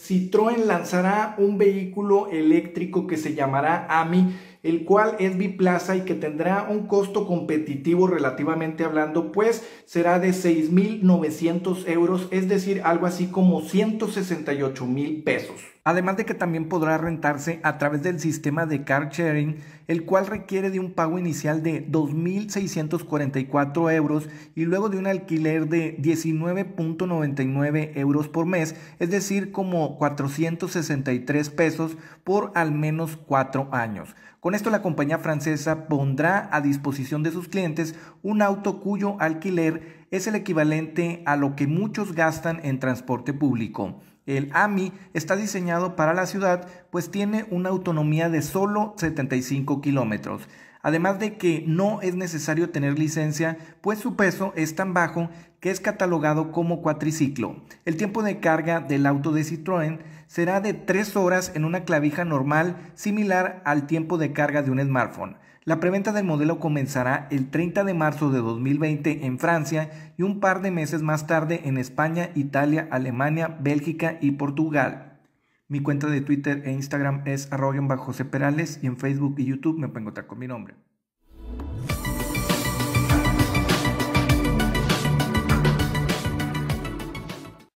Citroën lanzará un vehículo eléctrico que se llamará AMI, el cual es biplaza y que tendrá un costo competitivo relativamente hablando, pues será de 6.900 euros, es decir, algo así como 168 mil pesos. Además de que también podrá rentarse a través del sistema de car sharing, el cual requiere de un pago inicial de 2.644 euros y luego de un alquiler de 19.99 euros por mes, es decir, como 463 pesos por al menos 4 años. Con esto la compañía francesa pondrá a disposición de sus clientes un auto cuyo alquiler es el equivalente a lo que muchos gastan en transporte público. El AMI está diseñado para la ciudad, pues tiene una autonomía de solo 75 kilómetros. Además de que no es necesario tener licencia, pues su peso es tan bajo que es catalogado como cuatriciclo. El tiempo de carga del auto de Citroën será de 3 horas en una clavija normal, similar al tiempo de carga de un smartphone. La preventa del modelo comenzará el 30 de marzo de 2020 en Francia y un par de meses más tarde en España, Italia, Alemania, Bélgica y Portugal. Mi cuenta de Twitter e Instagram es arroyo Perales y en Facebook y YouTube me pongo con mi nombre.